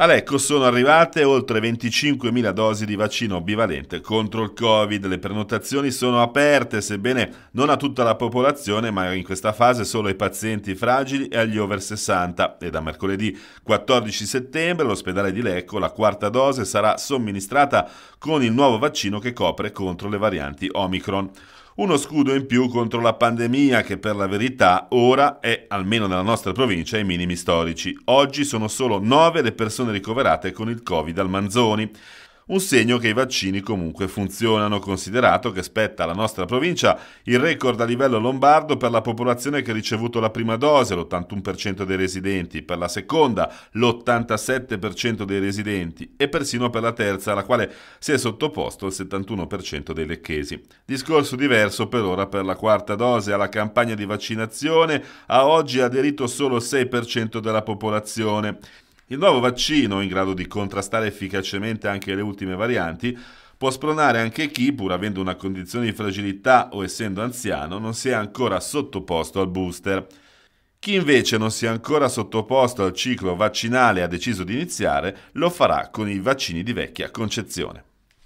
A Lecco sono arrivate oltre 25.000 dosi di vaccino bivalente contro il Covid. Le prenotazioni sono aperte, sebbene non a tutta la popolazione, ma in questa fase solo ai pazienti fragili e agli over 60. E da mercoledì 14 settembre all'ospedale di Lecco la quarta dose sarà somministrata con il nuovo vaccino che copre contro le varianti Omicron uno scudo in più contro la pandemia che per la verità ora è, almeno nella nostra provincia, ai minimi storici. Oggi sono solo 9 le persone ricoverate con il Covid al Manzoni un segno che i vaccini comunque funzionano, considerato che spetta alla nostra provincia il record a livello lombardo per la popolazione che ha ricevuto la prima dose, l'81% dei residenti, per la seconda l'87% dei residenti e persino per la terza, alla quale si è sottoposto il 71% dei lecchesi. Discorso diverso per ora per la quarta dose alla campagna di vaccinazione, a oggi ha aderito solo il 6% della popolazione. Il nuovo vaccino, in grado di contrastare efficacemente anche le ultime varianti, può spronare anche chi, pur avendo una condizione di fragilità o essendo anziano, non si è ancora sottoposto al booster. Chi invece non si è ancora sottoposto al ciclo vaccinale e ha deciso di iniziare, lo farà con i vaccini di vecchia concezione.